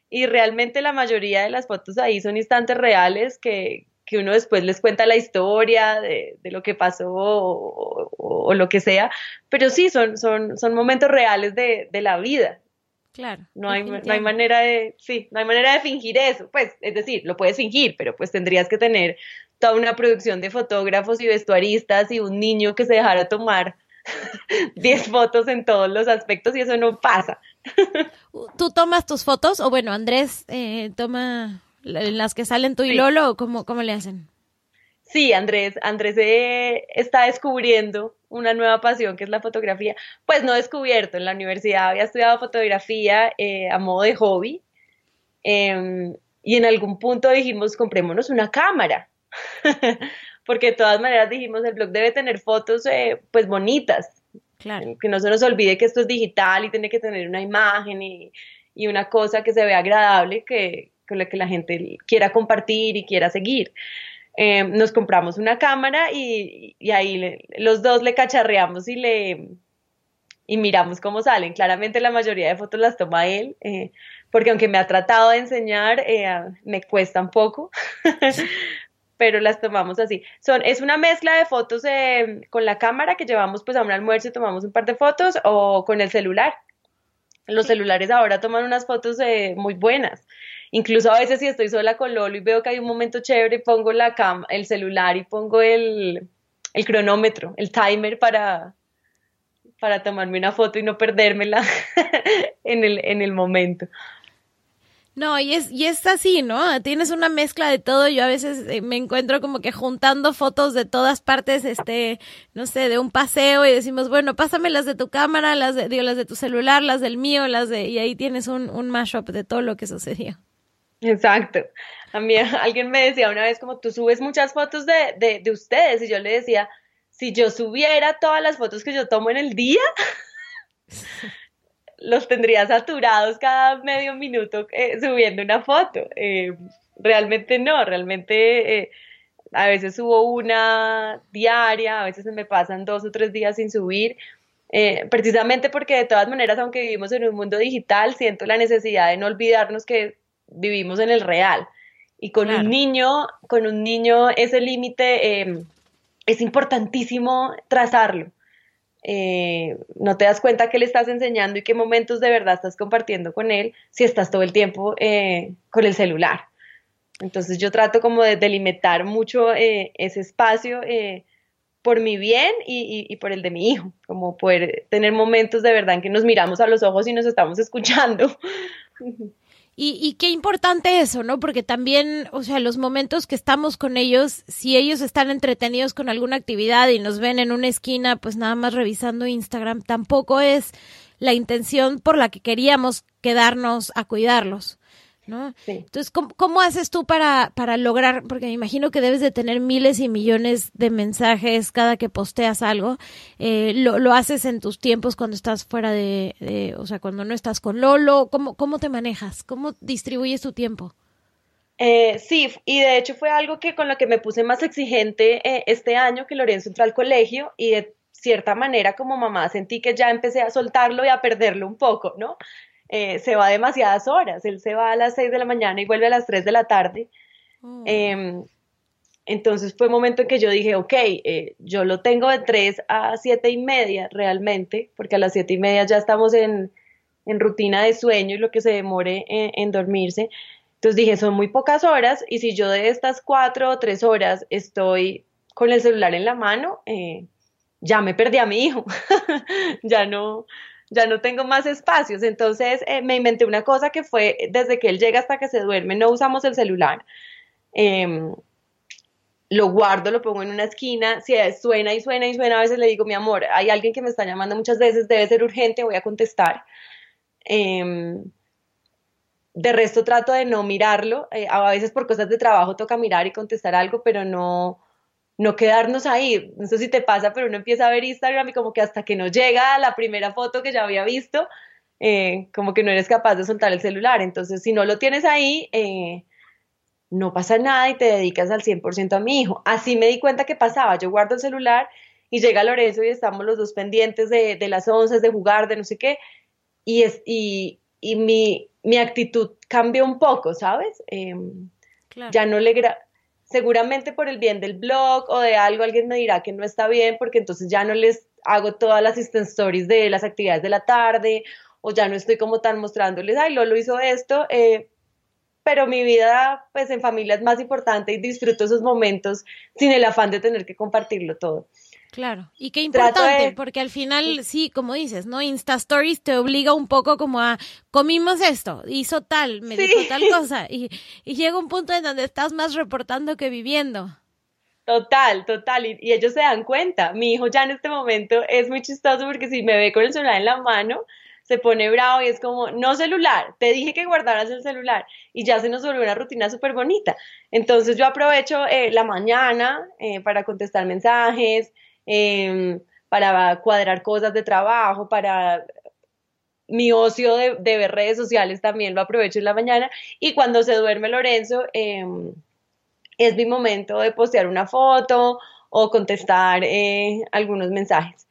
y realmente la mayoría de las fotos ahí son instantes reales que, que uno después les cuenta la historia de, de lo que pasó o, lo que sea, pero sí, son, son, son momentos reales de, de la vida. Claro. No hay, no hay manera de, sí, no hay manera de fingir eso. Pues, es decir, lo puedes fingir, pero pues tendrías que tener toda una producción de fotógrafos y vestuaristas y un niño que se dejara tomar 10 fotos en todos los aspectos y eso no pasa. ¿Tú tomas tus fotos? O bueno, Andrés eh, toma las que salen tú y Lolo, ¿o cómo, le hacen? Sí, Andrés, Andrés eh, está descubriendo una nueva pasión que es la fotografía. Pues no descubierto, en la universidad había estudiado fotografía eh, a modo de hobby em, y en algún punto dijimos, comprémonos una cámara, porque de todas maneras dijimos, el blog debe tener fotos pues bonitas, Claro. Que no se nos olvide que esto es digital y tiene que tener una imagen y, una cosa que se vea agradable, que, con la que la gente quiera compartir y quiera seguir. Em, nos compramos una cámara y, y ahí los dos le cacharreamos y le y miramos cómo salen. Claramente la mayoría de fotos las toma él, eh, porque aunque me ha tratado de enseñar, eh, me cuesta un poco, pero las tomamos así. Son, es una mezcla de fotos eh, con la cámara que llevamos pues a un almuerzo y tomamos un par de fotos o con el celular. Los celulares ahora toman unas fotos eh, muy buenas. Incluso a veces si estoy sola con Lolo y veo que hay un momento chévere, pongo la cam el celular y pongo el, cronómetro, el timer para, para tomarme una foto y no perdérmela en, el, en el momento. No, y es, y es así, ¿no? Tienes una mezcla de todo. Yo a veces eh, me encuentro como que juntando fotos de todas partes, este, no sé, de un paseo y decimos, bueno, pásame las de tu cámara, las de, digo, las de tu celular, las del mío, las de, y ahí tienes un, mashup de todo lo que sucedió. Exacto. A mí alguien me decía una vez como tú subes muchas fotos de, de, de ustedes y yo le decía, si yo subiera todas las fotos que yo tomo en el día, los tendría saturados cada medio minuto eh, subiendo una foto. Eh, realmente no, realmente eh, a veces subo una diaria, a veces me pasan dos o tres días sin subir. precisamente porque de todas maneras, aunque vivimos en un mundo digital, siento la necesidad de no olvidarnos que vivimos en el real. Y con un niño, con un niño ese límite es importantísimo trazarlo eh, no te das cuenta que le estás enseñando y qué momentos de verdad estás compartiendo con él si estás todo el tiempo eh, con el celular. Entonces yo trato como de delimitar mucho eh, ese espacio por mi bien y, y, por el de mi hijo, como poder tener momentos de verdad en que nos miramos a los ojos y nos estamos escuchando. Y, qué importante eso, ¿no? Porque también, o sea, los momentos que estamos con ellos, si ellos están entretenidos con alguna actividad y nos ven en una esquina, pues nada más revisando Instagram, tampoco es la intención por la que queríamos quedarnos a cuidarlos. ¿no? Entonces, ¿cómo, ¿cómo, haces tú para, para lograr? Porque me imagino que debes de tener miles y millones de mensajes cada que posteas algo. Eh, lo, lo, haces en tus tiempos cuando estás fuera de, de, o sea, cuando no estás con Lolo? ¿Cómo, cómo te manejas? ¿Cómo distribuyes tu tiempo? Eh, sí, y de hecho fue algo que con lo que me puse más exigente eh, este año que Lorenzo entró al colegio y de cierta manera como mamá sentí que ya empecé a soltarlo y a perderlo un poco, ¿no? Eh, se va demasiadas horas. Él se va a las 6 de la mañana y vuelve a las 3 de la tarde. Mm. Em, entonces fue un momento en que yo dije, ok, eh, yo lo tengo de 3 a 7 y media realmente, porque a las 7 y media ya estamos en, en rutina de sueño y lo que se demore en, en, dormirse. Entonces dije, son muy pocas horas y si yo de estas 4 o 3 horas estoy con el celular en la mano, eh, ya me perdí a mi hijo, ya no, ya no tengo más espacios. Entonces eh, me inventé una cosa que fue desde que él llega hasta que se duerme, no usamos el celular. Em, lo guardo, lo pongo en una esquina, si suena y suena y suena, a veces le digo, mi amor, hay alguien que me está llamando muchas veces, debe ser urgente, voy a contestar. Em, de resto trato de no mirarlo, eh, a veces por cosas de trabajo toca mirar y contestar algo, pero no, no quedarnos ahí. No sé si te pasa, pero uno empieza a ver Instagram y como que hasta que no llega la primera foto que ya había visto, eh, como que no eres capaz de soltar el celular. Entonces, si no lo tienes ahí, eh, no pasa nada y te dedicas al 100% a mi hijo. Así me di cuenta que pasaba. Yo guardo el celular y llega Lorenzo y estamos los dos pendientes de, las onzas, de jugar, de no sé qué. Y, y, mi, actitud cambió un poco, ¿sabes? Em, ya no le seguramente por el bien del blog o de algo alguien me dirá que no está bien porque entonces ya no les hago todas las instant stories de las actividades de la tarde o ya no estoy como tan mostrándoles, ay, Lolo hizo esto, eh, pero mi vida pues en familia es más importante y disfruto esos momentos sin el afán de tener que compartirlo todo. Claro, y qué importante, porque al final, sí, como dices, ¿no? Insta Stories te obliga un poco como a, comimos esto, hizo tal, me dijo tal cosa, y, llega un punto en donde estás más reportando que viviendo. Total, total, y, ellos se dan cuenta. Mi hijo ya en este momento es muy chistoso porque si me ve con el celular en la mano, se pone bravo y es como, no celular, te dije que guardaras el celular y ya se nos volvió una rutina súper bonita. Entonces yo aprovecho eh, la mañana eh, para contestar mensajes, Em, para cuadrar cosas de trabajo, para mi ocio de, ver redes sociales también lo aprovecho en la mañana y cuando se duerme Lorenzo em, es mi momento de postear una foto o contestar eh, algunos mensajes.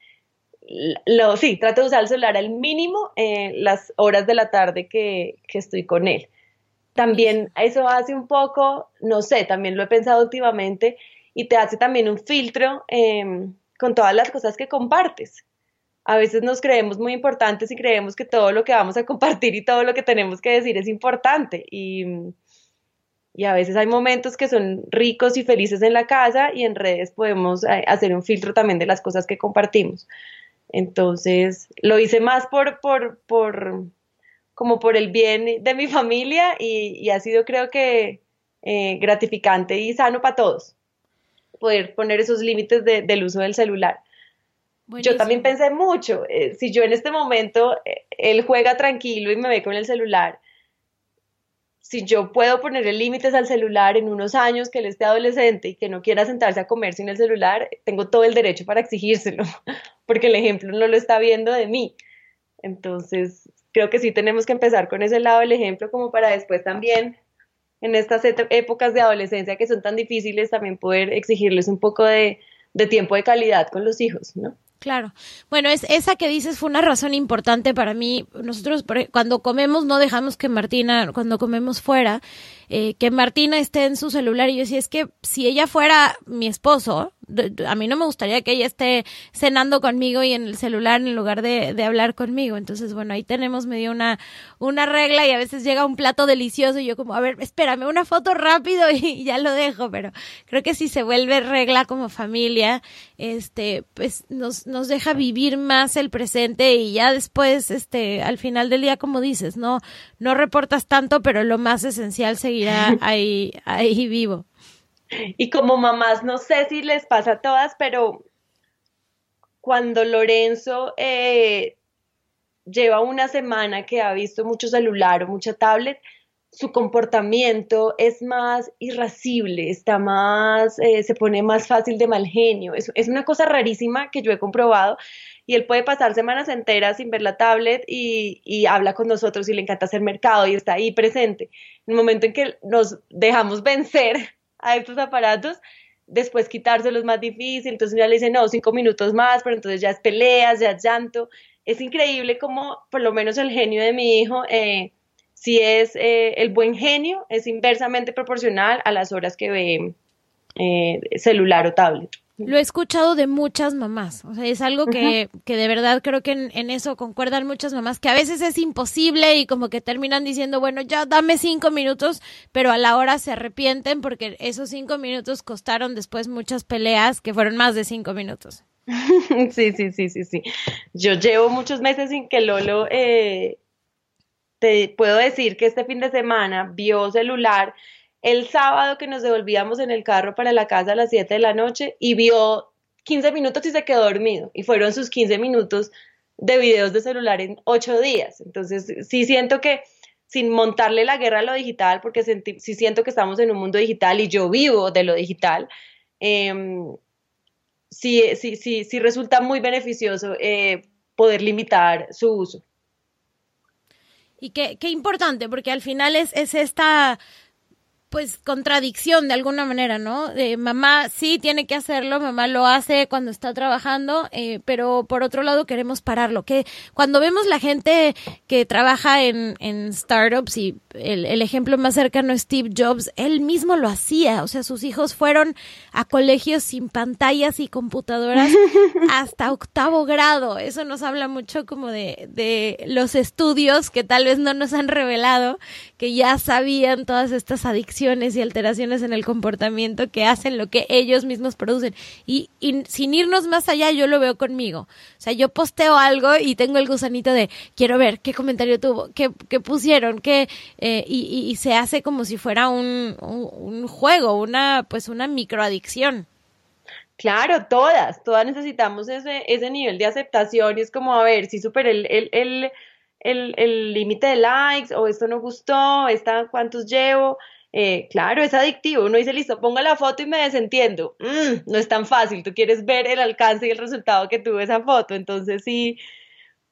Lo, sí, trato de usar el celular al mínimo eh, las horas de la tarde que, que estoy con él. También eso hace un poco, no sé, también lo he pensado últimamente y te hace también un filtro em, con todas las cosas que compartes. A veces nos creemos muy importantes y creemos que todo lo que vamos a compartir y todo lo que tenemos que decir es importante. Y, y a veces hay momentos que son ricos y felices en la casa y en redes podemos eh, hacer un filtro también de las cosas que compartimos. Entonces, lo hice más por, por, como por el bien de mi familia y, ha sido creo que eh, gratificante y sano para todos poder poner esos límites del uso del celular. Yo también pensé mucho, eh, si yo en este momento, eh, él juega tranquilo y me ve con el celular, si yo puedo ponerle límites al celular en unos años que él esté adolescente y que no quiera sentarse a comer sin el celular, tengo todo el derecho para exigírselo, porque el ejemplo no lo está viendo de mí. Entonces, creo que sí tenemos que empezar con ese lado del ejemplo como para después también en estas e-, épocas de adolescencia que son tan difíciles, también poder exigirles un poco de, tiempo de calidad con los hijos, ¿no? Claro. Bueno, es, esa que dices fue una razón importante para mí. Nosotros e, cuando comemos no dejamos que Martina, cuando comemos fuera, eh, que Martina esté en su celular. Y yo decía, es que si ella fuera mi esposo, a mí no me gustaría que ella esté cenando conmigo y en el celular en lugar de, de hablar conmigo. Entonces, bueno, ahí tenemos medio una, una regla y a veces llega un plato delicioso y yo como, a ver, espérame una foto rápido y ya lo dejo, pero creo que si se vuelve regla como familia, este, pues nos, nos deja vivir más el presente y ya después, este, al final del día, como dices, no, no reportas tanto, pero lo más esencial seguirá ahí, ahí vivo. Y como mamás, no sé si les pasa a todas, pero cuando Lorenzo eh, lleva una semana que ha visto mucho celular o mucha tablet, su comportamiento es más irascible, está más, eh, se pone más fácil de mal genio. Es, una cosa rarísima que yo he comprobado y él puede pasar semanas enteras sin ver la tablet y, y, habla con nosotros y le encanta hacer mercado y está ahí presente. En el momento en que nos dejamos vencer a estos aparatos, después quitárselos más difícil, entonces ya le dicen, no, cinco minutos más, pero entonces ya es peleas, ya es llanto. Es increíble como por lo menos el genio de mi hijo, eh, si es eh, el buen genio, es inversamente proporcional a las horas que ve eh, celular o tablet lo he escuchado de muchas mamás. O sea, es algo que, que de verdad creo que en, eso concuerdan muchas mamás, que a veces es imposible y como que terminan diciendo, bueno, ya dame cinco minutos, pero a la hora se arrepienten porque esos cinco minutos costaron después muchas peleas que fueron más de cinco minutos. sí, sí, sí, sí, sí. Yo llevo muchos meses sin que Lolo, eh, te puedo decir que este fin de semana vio celular el sábado que nos devolvíamos en el carro para la casa a las 7 de la noche y vio 15 minutos y se quedó dormido. Y fueron sus 15 minutos de videos de celular en 8 días. Entonces, sí siento que sin montarle la guerra a lo digital, porque sí siento que estamos en un mundo digital y yo vivo de lo digital, em, sí, sí, sí, resulta muy beneficioso eh, poder limitar su uso. Y qué, qué importante, porque al final es, es esta pues contradicción de alguna manera, ¿no? mamá sí tiene que hacerlo, mamá lo hace cuando está trabajando, eh, pero por otro lado queremos pararlo. Que cuando vemos la gente que trabaja en, startups y el, el, ejemplo más cercano es Steve Jobs, él mismo lo hacía, o sea, sus hijos fueron a colegios sin pantallas y computadoras hasta octavo grado. Eso nos habla mucho como de, de los estudios que tal vez no nos han revelado, que ya sabían todas estas adicciones y alteraciones en el comportamiento que hacen lo que ellos mismos producen. Y, sin irnos más allá, yo lo veo conmigo. O sea, yo posteo algo y tengo el gusanito de quiero ver qué comentario tuvo, qué, pusieron, qué, eh, y, se hace como si fuera un, juego, una, pues una microadicción. Claro, todas, todas necesitamos ese, ese nivel de aceptación y es como, a ver, si superé el, el, el el límite de likes o esto no gustó, esta, cuántos llevo. Eh, claro, es adictivo. Uno dice, listo, ponga la foto y me desentiendo. Mm, no es tan fácil. Tú quieres ver el alcance y el resultado que tuvo esa foto. Entonces, sí,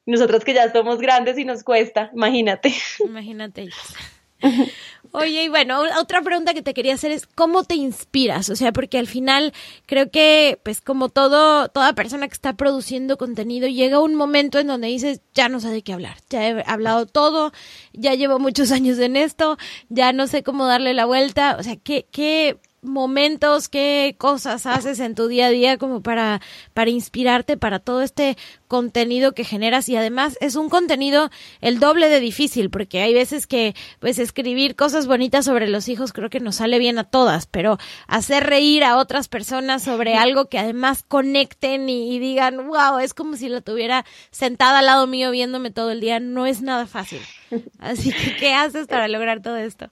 nosotros que ya somos grandes y nos cuesta, imagínate. Imagínate. Oye, y bueno, otra pregunta que te quería hacer es ¿cómo te inspiras? O sea, porque al final creo que pues como todo toda persona que está produciendo contenido llega un momento en donde dices, ya no sé de qué hablar, ya he hablado todo, ya llevo muchos años en esto, ya no sé cómo darle la vuelta, o sea, ¿qué qué momentos, qué cosas haces en tu día a día como para, para inspirarte para todo este contenido que generas y además es un contenido el doble de difícil porque hay veces que pues escribir cosas bonitas sobre los hijos creo que nos sale bien a todas pero hacer reír a otras personas sobre algo que además conecten y, digan wow es como si lo tuviera sentada al lado mío viéndome todo el día no es nada fácil así que qué haces para lograr todo esto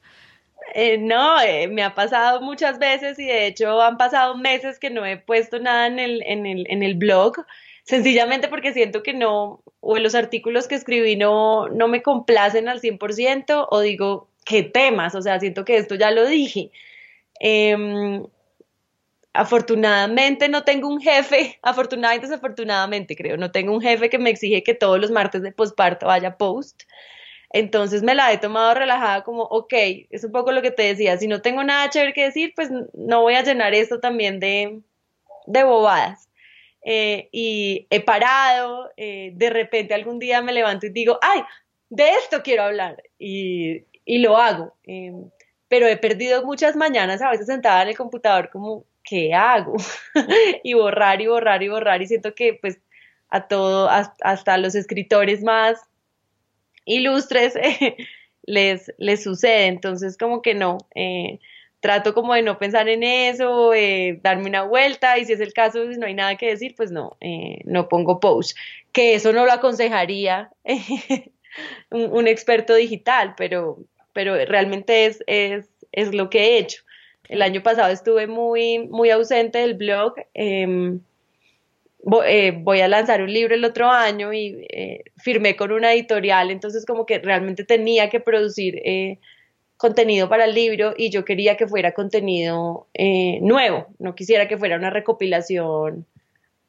eh, no, eh, me ha pasado muchas veces y de hecho han pasado meses que no he puesto nada en el, en el, en el blog, sencillamente porque siento que no, o los artículos que escribí no, no me complacen al 100% o digo, ¿qué temas? O sea, siento que esto ya lo dije. Em, afortunadamente no tengo un jefe, afortunadamente desafortunadamente creo, no tengo un jefe que me exige que todos los martes de postparto vaya post. Entonces me la he tomado relajada como, ok, es un poco lo que te decía, si no tengo nada chévere que decir, pues no voy a llenar esto también de, de bobadas. Eh, y he parado, eh, de repente algún día me levanto y digo, ay, de esto quiero hablar y, y lo hago. Em, pero he perdido muchas mañanas a veces sentada en el computador como, ¿qué hago? y borrar y borrar y borrar y siento que pues a todo, hasta los escritores más ilustres les, les sucede. Entonces, como que no, eh, trato como de no pensar en eso, eh, darme una vuelta y si es el caso, pues, no hay nada que decir, pues no, eh, no pongo post. Que eso no lo aconsejaría un, experto digital, pero, pero realmente es, es, es, lo que he hecho. El año pasado estuve muy, muy ausente del blog em, eh, voy a lanzar un libro el otro año y eh, firmé con una editorial, entonces como que realmente tenía que producir eh, contenido para el libro y yo quería que fuera contenido eh, nuevo, no quisiera que fuera una recopilación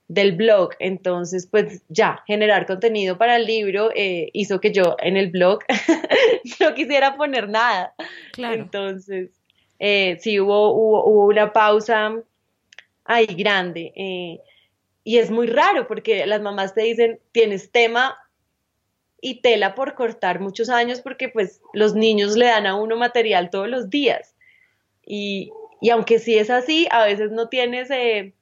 del blog, entonces pues ya, generar contenido para el libro hizo que yo en el blog no quisiera poner nada. Entonces, sí hubo, hubo, una pausa ahí grande. Y es muy raro porque las mamás te dicen, tienes tema y tela por cortar muchos años porque pues los niños le dan a uno material todos los días. Y, y aunque sí es así, a veces no tienes eh,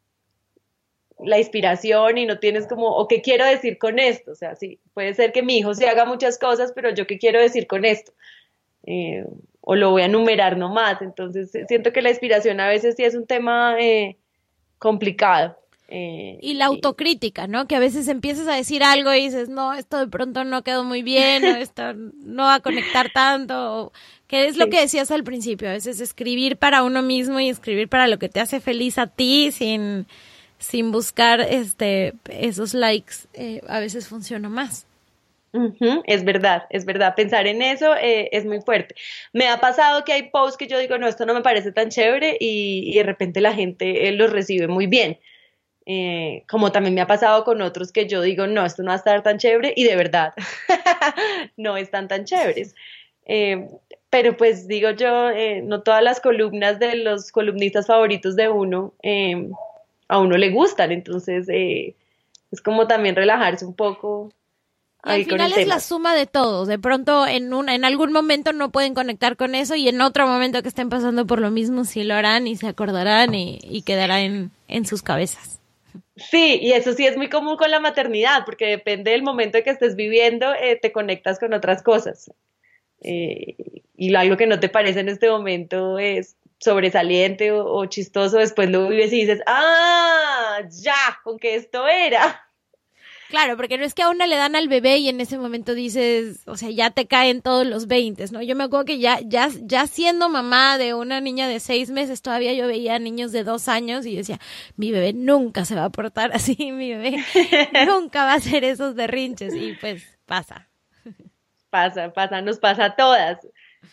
la inspiración y no tienes como, o qué quiero decir con esto. O sea, sí, puede ser que mi hijo se haga muchas cosas, pero yo qué quiero decir con esto. Eh, o lo voy a enumerar nomás. Entonces siento que la inspiración a veces sí es un tema eh, complicado. Eh, y la autocrítica, ¿no? Que a veces empiezas a decir algo y dices, no, esto de pronto no quedó muy bien, o esto no va a conectar tanto, o, que es lo que decías al principio, a veces escribir para uno mismo y escribir para lo que te hace feliz a ti sin, sin buscar este, esos likes, eh, a veces funciona más. es verdad, es verdad. Pensar en eso eh, es muy fuerte. Me ha pasado que hay posts que yo digo, no, esto no me parece tan chévere y, de repente la gente los recibe muy bien. Eh, como también me ha pasado con otros que yo digo, no, esto no va a estar tan chévere y de verdad no están tan chéveres. Eh, pero pues digo yo, eh, no todas las columnas de los columnistas favoritos de uno a uno le gustan, entonces es como también relajarse un poco. al final es la suma de todos. De pronto en un, en algún momento no pueden conectar con eso y en otro momento que estén pasando por lo mismo sí lo harán y se acordarán y, y quedará en sus cabezas. Sí, y eso sí es muy común con la maternidad, porque depende del momento en que estés viviendo, eh, te conectas con otras cosas. Eh, y algo que no te parece en este momento es sobresaliente o, o chistoso, después lo vives y dices, ah, ya, con que esto era. Claro, porque no es que a una le dan al bebé y en ese momento dices, o sea, ya te caen todos los 20, ¿no? Yo me acuerdo que ya, ya, ya siendo mamá de una niña de seis meses, todavía yo veía niños de dos años y decía, mi bebé nunca se va a portar así, mi bebé nunca va a hacer esos derrinches, Y pues pasa. Pasa, pasa, nos pasa a todas.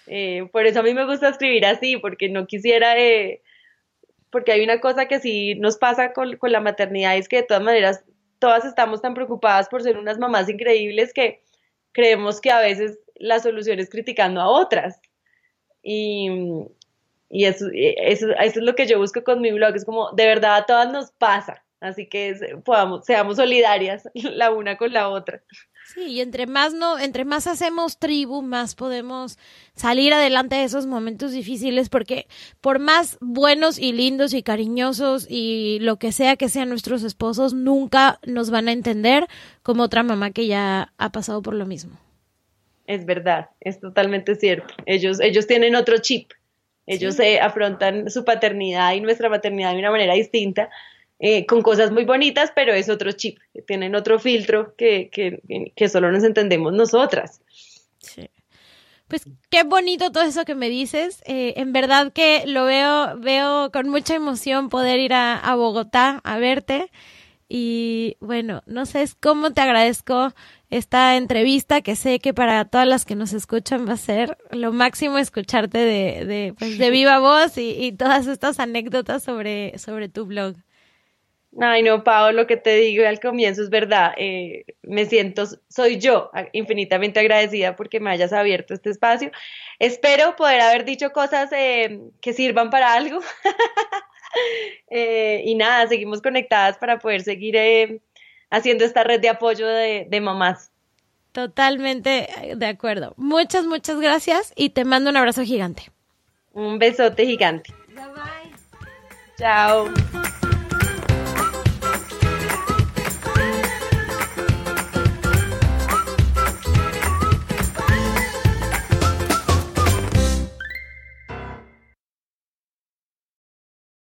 Eh, por eso a mí me gusta escribir así, porque no quisiera, eh, porque hay una cosa que sí nos pasa con, la maternidad, es que de todas maneras todas estamos tan preocupadas por ser unas mamás increíbles que creemos que a veces la solución es criticando a otras. Y, e, eso, es lo que yo busco con mi blog, es como, de verdad a todas nos pasa, así que podamos, seamos solidarias la una con la otra. Sí, y entre más no, entre más hacemos tribu, más podemos salir adelante de esos momentos difíciles, porque por más buenos y lindos y cariñosos y lo que sea que sean nuestros esposos, nunca nos van a entender como otra mamá que ya ha pasado por lo mismo. Es verdad, es totalmente cierto. Ellos, ellos tienen otro chip. Ellos afrontan su paternidad y nuestra paternidad de una manera distinta eh, con cosas muy bonitas, pero es otro chip, que tienen otro filtro que, que, que solo nos entendemos nosotras. Sí. Pues qué bonito todo eso que me dices. Eh, en verdad que lo veo, veo con mucha emoción poder ir a, Bogotá a verte. Y bueno, no sé cómo te agradezco esta entrevista que sé que para todas las que nos escuchan va a ser lo máximo escucharte de, de, pues, de viva voz y, y todas estas anécdotas sobre, sobre tu blog. Ay, no, Pau, lo que te digo al comienzo es verdad. Eh, me siento, soy yo infinitamente agradecida porque me hayas abierto este espacio. Espero poder haber dicho cosas eh, que sirvan para algo. Eh, y nada, seguimos conectadas para poder seguir haciendo esta red de apoyo de, de mamás. Totalmente de acuerdo. Muchas, muchas gracias y te mando un abrazo gigante. Un besote gigante. Bye bye. Chao.